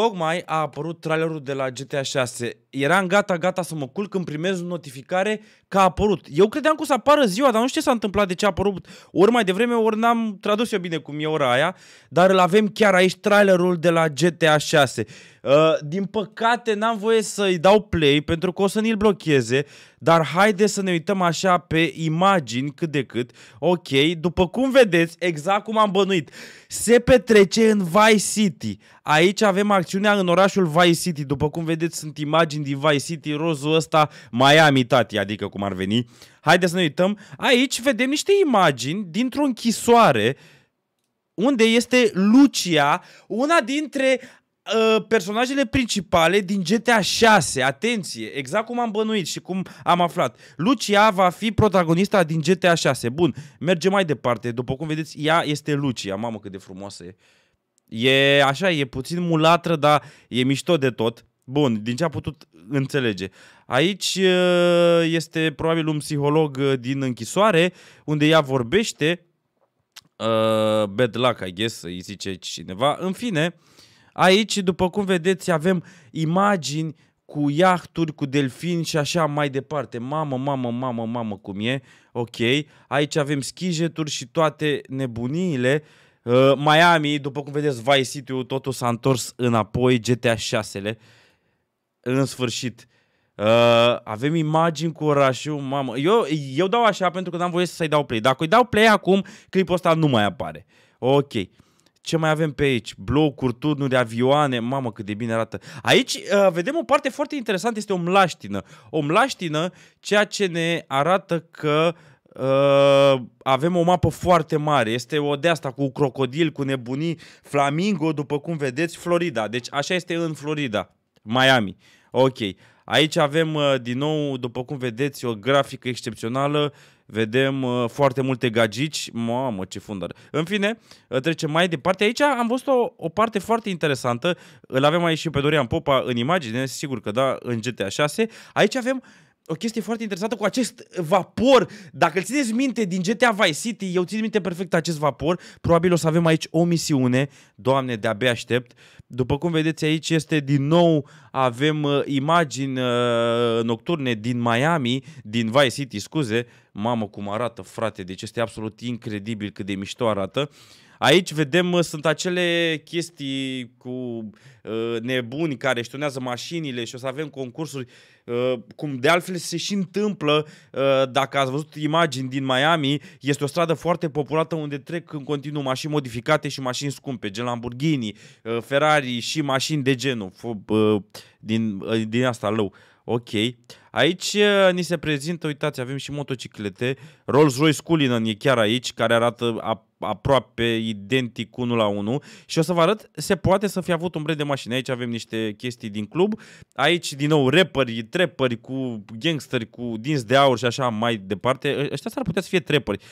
tocmai a apărut trailerul de la GTA 6 eram gata, gata să mă culc când primez o notificare că a apărut. Eu credeam că o să apară ziua, dar nu știu ce s-a întâmplat, de ce a apărut ori mai devreme, ori n-am tradus eu bine cum e ora aia, dar îl avem chiar aici trailerul de la GTA 6. Uh, din păcate n-am voie să-i dau play pentru că o să ni-l blocheze, dar haide să ne uităm așa pe imagini cât de cât. Ok, după cum vedeți, exact cum am bănuit, se petrece în Vice City. Aici avem acțiunea în orașul Vice City, după cum vedeți sunt imagini Indy Vice City, rozul ăsta, Miami, tati, adică cum ar veni. Haideți să ne uităm. Aici vedem niște imagini dintr-o închisoare unde este Lucia, una dintre uh, personajele principale din GTA 6. Atenție, exact cum am bănuit și cum am aflat. Lucia va fi protagonista din GTA 6. Bun, mergem mai departe. După cum vedeți, ea este Lucia. Mamă cât de frumoasă e. E așa, e puțin mulatră, dar e mișto de tot. Bun, din ce a putut înțelege. Aici este probabil un psiholog din închisoare, unde ea vorbește, bad luck, I guess, îi zice cineva. În fine, aici, după cum vedeți, avem imagini cu iahturi, cu delfini și așa mai departe. Mamă, mamă, mamă, mamă cum e. Ok, aici avem schijeturi și toate nebuniile. Miami, după cum vedeți, Vice City-ul totul s-a întors înapoi, GTA 6-le. Uh, în sfârșit, Uh, avem imagini cu orașul, mamă. Eu, eu dau așa pentru că n-am voie să-i dau play. Dacă îi dau play acum, clipul ăsta nu mai apare. Ok. Ce mai avem pe aici? Blocuri, turnuri, avioane. Mamă, cât de bine arată. Aici uh, vedem o parte foarte interesantă, este o mlaștină. O mlaștină, ceea ce ne arată că uh, avem o mapă foarte mare. Este o de asta cu crocodil, cu nebunii, flamingo, după cum vedeți, Florida. Deci așa este în Florida. Miami. Ok. Aici avem uh, din nou, după cum vedeți, o grafică excepțională. Vedem uh, foarte multe gagici. Mamă, ce fundar. În fine, uh, trecem mai departe. Aici am văzut o, o parte foarte interesantă. Îl avem aici și pe Dorian Popa în imagine, sigur că da, în GTA 6. Aici avem uh, o chestie foarte interesantă cu acest vapor. Dacă îl țineți minte din GTA Vice City, eu țin minte perfect acest vapor. Probabil o să avem aici o misiune. Doamne, de-abia aștept. După cum vedeți aici este din nou, avem uh, imagini uh, nocturne din Miami, din Vice City, scuze. Mamă, cum arată, frate, deci este absolut incredibil cât de mișto arată. Uh, Aici vedem, uh, sunt acele chestii cu uh, nebuni care ștunează mașinile și o să avem concursuri, uh, cum de altfel se și întâmplă, dacă ați văzut imagini din Miami, este o stradă foarte populată unde trec în continuu mașini modificate și mașini scumpe, gen Lamborghini, Ferrari și mașini de genul, din, din asta, lău. Ok. Aici uh, ni se prezintă, uitați, avem și motociclete. Rolls-Royce Cullinan e chiar aici, care arată a, aproape identic 1 la 1. Și o să vă arăt, se poate să fi avut un brand de mașini. Aici avem niște chestii din club. Aici, din nou, rapperi, trepări cu gangsteri, cu dinți de aur și așa mai departe. Ăștia s-ar putea să fie trapperi.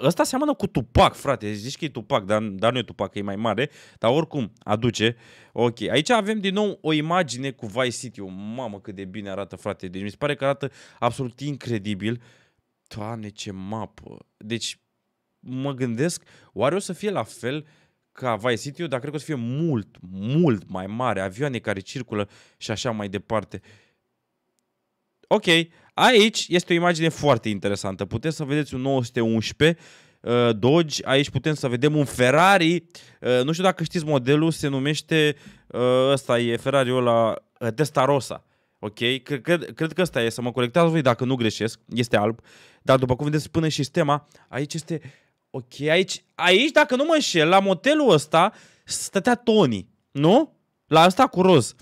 Ăsta seamănă cu Tupac, frate. Zici că e Tupac, dar, dar nu e Tupac, că e mai mare. Dar oricum, aduce. Ok. Aici avem din nou o imagine cu Vice City. O, mamă, cât de bine arată, frate. Deci mi se pare că arată absolut incredibil. Doamne, ce mapă. Deci, mă gândesc, oare o să fie la fel ca Vice City, dar cred că o să fie mult, mult mai mare. Avioane care circulă și așa mai departe. Uh, Ok, aici este o imagine foarte interesantă. Puteți să vedeți un 911 uh, Dodge, aici putem să vedem un Ferrari, uh, nu știu dacă știți modelul, se numește, uh, ăsta e ul ăla, uh, Testarossa. Ok? Cred, cred, cred că ăsta e, să mă colectați voi dacă nu greșesc, este alb. Dar după cum vedeți, până și stema, aici este... Ok, aici, aici, dacă nu mă înșel, la motelul ăsta stătea Tony, nu? La asta cu roz.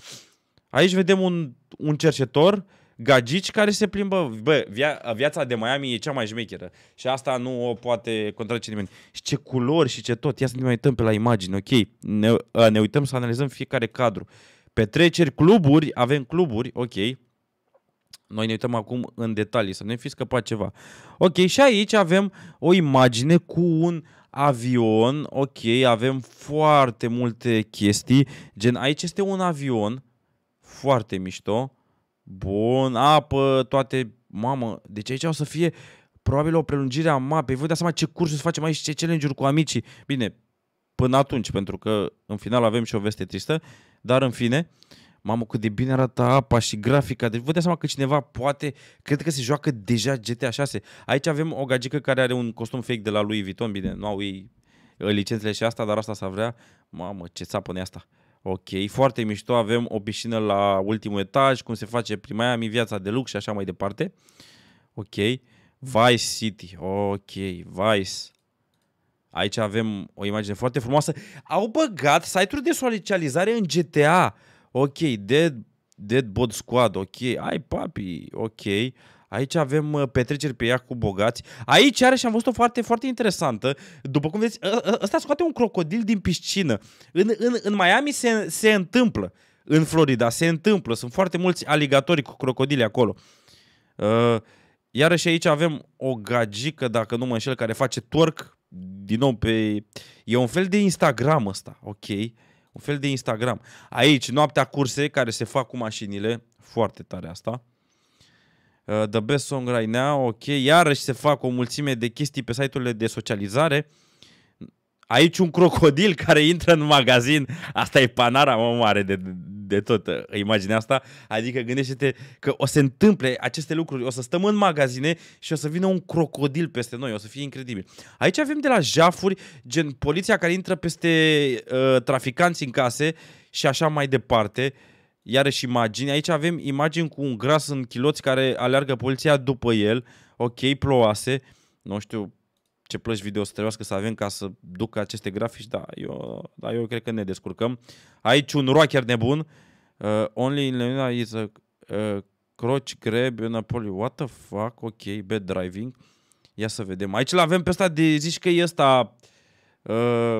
Aici vedem un, un cercetor, uh, gagici care se plimbă. Bă, via, viața de Miami e cea mai șmecheră și asta nu o poate contrace nimeni. Și ce culori și ce tot. Ia să ne mai uităm pe la imagini, ok? Ne, ne uităm să analizăm fiecare cadru. Petreceri, cluburi, avem cluburi, ok. Noi ne uităm acum în detalii, să ne fi scăpat ceva. Ok, și aici avem o imagine cu un avion, ok, avem foarte multe chestii, gen aici este un avion, foarte mișto, Bun, apă, toate... Mamă, deci aici o să fie probabil o prelungire a mapei. Voi dați seama ce cursuri să facem aici, ce challenge-uri cu amicii. Bine, până atunci, pentru că în final avem și o veste tristă, dar în fine, mamă cât de bine arată apa și grafica, deci vă dați seama că cineva poate, cred că se joacă deja GTA 6. Aici avem o gagică care are un costum fake de la lui Vuitton, bine, nu au ei licențele și asta, dar asta s-a vrea, mamă ce țapă asta. Ok, foarte mișto, avem o piscină la ultimul etaj, cum se face prima mi viața de lux și așa mai departe. Ok, Vice City, ok, Vice. Aici avem o imagine foarte frumoasă. Au băgat site-uri de socializare în GTA. Ok, Dead, Dead Bod Squad, ok, ai papi, ok. Aici avem uh, petreceri pe ea cu bogați. Aici are și am văzut o foarte, foarte interesantă. După cum vezi, ă, ă, ăsta scoate un crocodil din piscină. În, în, în Miami se, se întâmplă. În Florida se întâmplă. Sunt foarte mulți aligatori cu crocodile acolo. Ă, iarăși aici avem o gagică, dacă nu mă înșel, care face twerk. Din nou pe... E un fel de Instagram ăsta, ok? Un fel de Instagram. Aici, noaptea curse care se fac cu mașinile. Foarte tare asta. Uh, The Best Song Right Now, ok, iarăși se fac o mulțime de chestii pe site-urile de socializare. Aici un crocodil care intră în magazin, asta e panara mă mare de, de tot uh, imaginea asta, adică gândește-te că o să se întâmple aceste lucruri, o să stăm în magazine și o să vină un crocodil peste noi, o să fie incredibil. Aici avem de la jafuri, gen poliția care intră peste uh, traficanți în case și așa mai departe, uh, iarăși imagini. Aici avem imagini cu un gras în chiloți care aleargă poliția după el, ok, ploase, nu știu ce plăci video să trebuiască să avem ca să ducă aceste grafici, da, eu, da, eu cred că ne descurcăm. Aici un rocker nebun, uh, only in Leonina is a uh, croci grab in a poly. What the fuck? Ok, bad driving. Ia să vedem. Aici l-avem pe ăsta de, zici că e ăsta, uh,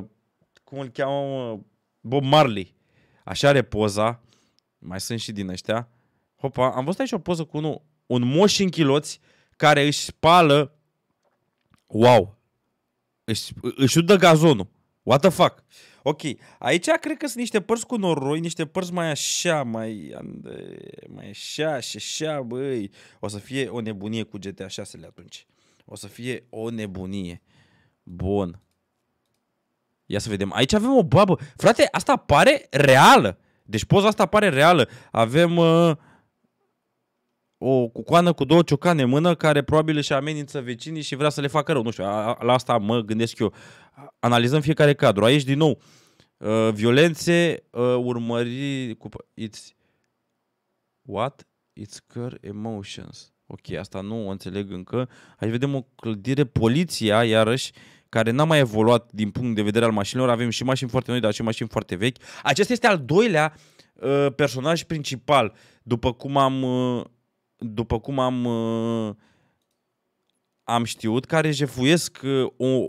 cum îl cheamă, Bob Marley. Așa are poza mai sunt și din ăștia. Hopa, am văzut aici o poză cu unul, un moș în chiloți care își spală, wow, își, își udă gazonul. What the fuck? Ok, aici cred că sunt niște părți cu noroi, niște părți mai așa, mai, mai așa și așa, băi. O să fie o nebunie cu GTA 6-le atunci. O să fie o nebunie. Bun. Ia să vedem. Aici avem o babă. Frate, asta pare reală. Deci poza asta pare reală. Avem uh, o cucoană cu două ciocane în mână care probabil își amenință vecinii și vrea să le facă rău. Nu știu, a, la asta mă gândesc eu. Analizăm fiecare cadru. Aici, din nou, uh, violențe, uh, urmări... Cu, it's... What? It's her emotions. Ok, asta nu o înțeleg încă. Aici vedem o clădire, poliția, iarăși, uh, care n-a mai evoluat din punct de vedere al mașinilor. Avem și mașini foarte noi, dar și mașini foarte vechi. Acesta este al doilea uh, personaj principal, după cum am... Uh, după cum am... Uh, am știut, care jefuiesc uh, o... Uh,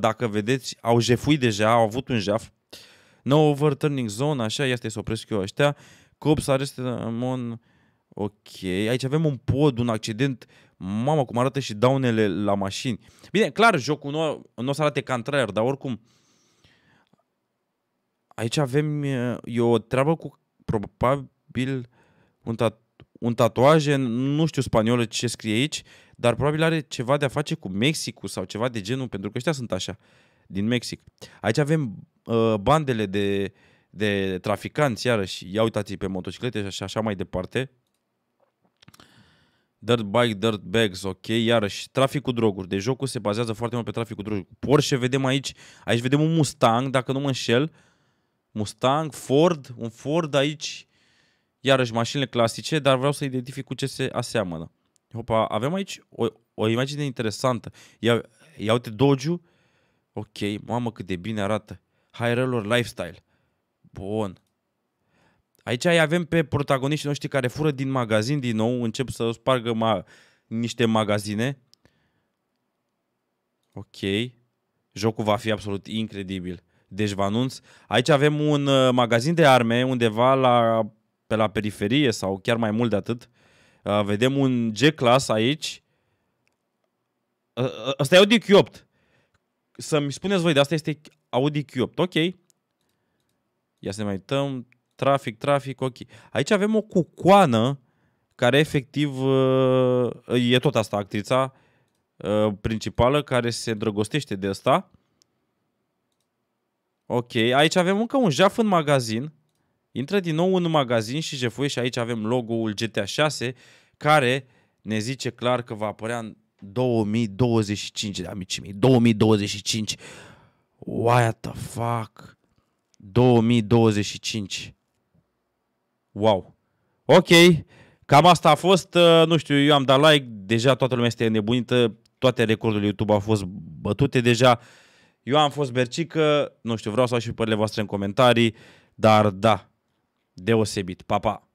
dacă vedeți, au jefuit deja, au avut un jaf. No overturning zone, așa, ia să opresc eu ăștia. Cops arrested uh, mon... Ok, aici avem un pod, un accident mamă, cum arată și daunele la mașini. Bine, clar, jocul nu, nu o să arate ca în trailer, dar oricum, aici avem, e o treabă cu probabil un, tat- un tatuaj, nu știu spaniolă ce scrie aici, dar probabil are ceva de a face cu Mexicul sau ceva de genul, pentru că ăștia sunt așa, din Mexic. Aici avem uh, bandele de, de traficanți, iarăși, ia uitați pe motociclete și așa, așa mai departe, dirt bike, dirt bags, ok, iarăși trafic cu droguri. Deci jocul se bazează foarte mult pe trafic cu droguri. Porsche vedem aici, aici vedem un Mustang, dacă nu mă înșel, Mustang, Ford, un Ford aici, iarăși mașinile clasice, dar vreau să identific cu ce se aseamănă. Hopa, avem aici o, o imagine interesantă. Ia, ia uite Doge, ok, mamă cât de bine arată. High Roller Lifestyle. Bun, Aici îi avem pe protagoniștii noștri care fură din magazin din nou, încep să spargă ma- niște magazine. Ok. Jocul va fi absolut incredibil. Deci vă anunț, aici avem un uh, magazin de arme undeva la, pe la periferie sau chiar mai mult de atât. Uh, vedem un G-Class aici. asta uh, e Audi Q8. Să-mi spuneți voi, de asta este Audi Q8. Ok. Ia să ne mai uităm trafic, trafic, ok. Aici avem o cucoană care efectiv uh, e tot asta, actrița uh, principală care se drăgostește de asta. Ok, aici avem încă un jaf în magazin. Intră din nou în magazin și jefuie și aici avem logo-ul GTA 6 care ne zice clar că va apărea în 2025, de amicii mei, 2025. What the fuck? 2025. Wow. Ok, cam asta a fost, uh, nu știu, eu am dat like, deja toată lumea este nebunită, toate recordurile YouTube au fost bătute deja. Eu am fost Bercică, nu știu, vreau să au și părerile voastre în comentarii, dar da, deosebit. Pa, pa!